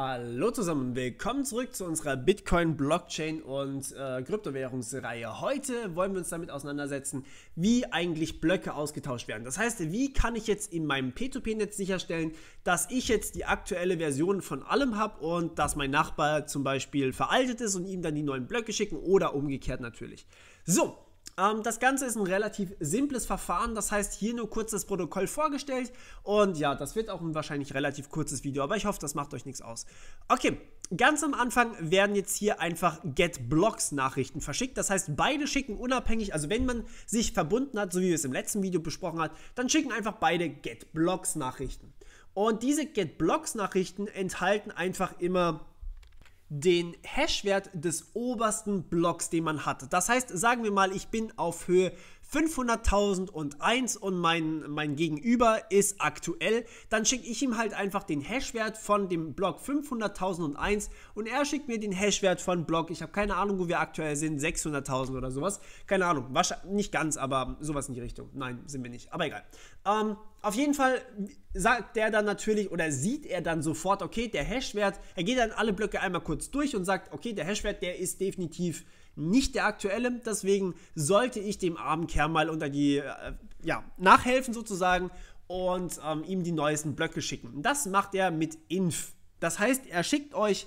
Hallo zusammen, willkommen zurück zu unserer Bitcoin, Blockchain und äh, Kryptowährungsreihe. Heute wollen wir uns damit auseinandersetzen, wie eigentlich Blöcke ausgetauscht werden. Das heißt, wie kann ich jetzt in meinem P2P-Netz sicherstellen, dass ich jetzt die aktuelle Version von allem habe und dass mein Nachbar zum Beispiel veraltet ist und ihm dann die neuen Blöcke schicken oder umgekehrt natürlich. So, ähm, das Ganze ist ein relativ simples Verfahren, das heißt hier nur kurz das Protokoll vorgestellt und ja, das wird auch ein wahrscheinlich relativ kurzes Video, aber ich hoffe, das macht euch nichts aus. Okay, ganz am Anfang werden jetzt hier einfach getblocks nachrichten verschickt, das heißt beide schicken unabhängig, also wenn man sich verbunden hat, so wie wir es im letzten Video besprochen hat, dann schicken einfach beide getblocks nachrichten Und diese getblocks nachrichten enthalten einfach immer den Hashwert des obersten Blocks, den man hat. Das heißt, sagen wir mal, ich bin auf Höhe 500.001 und mein, mein Gegenüber ist aktuell, dann schicke ich ihm halt einfach den Hashwert von dem Block 500.001 und er schickt mir den Hashwert von Block, ich habe keine Ahnung, wo wir aktuell sind, 600.000 oder sowas, keine Ahnung, wahrscheinlich nicht ganz, aber sowas in die Richtung. Nein, sind wir nicht, aber egal. Ähm, auf jeden Fall sagt er dann natürlich oder sieht er dann sofort, okay, der Hashwert, er geht dann alle Blöcke einmal kurz durch und sagt, okay, der Hashwert, der ist definitiv nicht der aktuelle. Deswegen sollte ich dem armen Kerl mal unter die, äh, ja, nachhelfen sozusagen und ähm, ihm die neuesten Blöcke schicken. Das macht er mit Inf. Das heißt, er schickt euch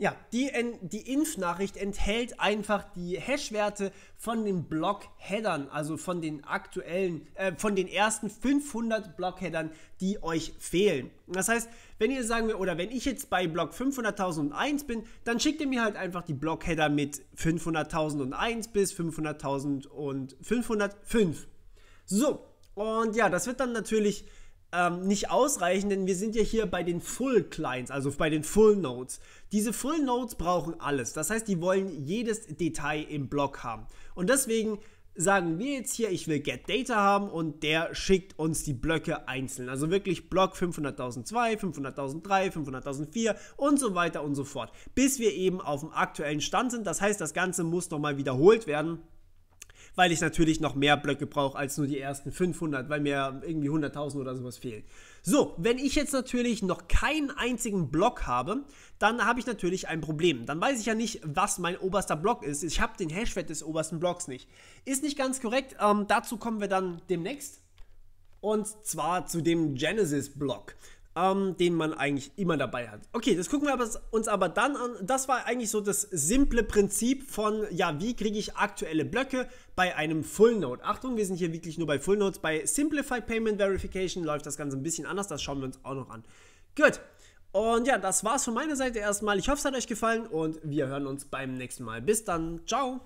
ja, die, die Inf-Nachricht enthält einfach die Hash-Werte von den Block-Headern, also von den aktuellen, äh, von den ersten 500 Block-Headern, die euch fehlen. Das heißt, wenn ihr sagen wir, oder wenn ich jetzt bei Block 500.001 bin, dann schickt ihr mir halt einfach die Block-Header mit 500.001 bis 500.505. So, und ja, das wird dann natürlich ähm, nicht ausreichen, denn wir sind ja hier bei den Full Clients, also bei den Full Nodes. Diese Full Nodes brauchen alles. Das heißt, die wollen jedes Detail im Block haben. Und deswegen sagen wir jetzt hier, ich will Get Data haben und der schickt uns die Blöcke einzeln. Also wirklich Block 500.002, 500.003, 500.004 und so weiter und so fort, bis wir eben auf dem aktuellen Stand sind. Das heißt, das Ganze muss nochmal wiederholt werden weil ich natürlich noch mehr Blöcke brauche als nur die ersten 500, weil mir irgendwie 100.000 oder sowas fehlen. So, wenn ich jetzt natürlich noch keinen einzigen Block habe, dann habe ich natürlich ein Problem. Dann weiß ich ja nicht, was mein oberster Block ist. Ich habe den Hashwert des obersten Blocks nicht. Ist nicht ganz korrekt. Ähm, dazu kommen wir dann demnächst. Und zwar zu dem Genesis-Block ähm, den man eigentlich immer dabei hat. Okay, das gucken wir uns aber dann an. Das war eigentlich so das simple Prinzip von, ja, wie kriege ich aktuelle Blöcke bei einem Full Node? Achtung, wir sind hier wirklich nur bei Full Nodes. Bei Simplified Payment Verification läuft das Ganze ein bisschen anders. Das schauen wir uns auch noch an. Gut. Und ja, das war's von meiner Seite erstmal. Ich hoffe, es hat euch gefallen und wir hören uns beim nächsten Mal. Bis dann. Ciao.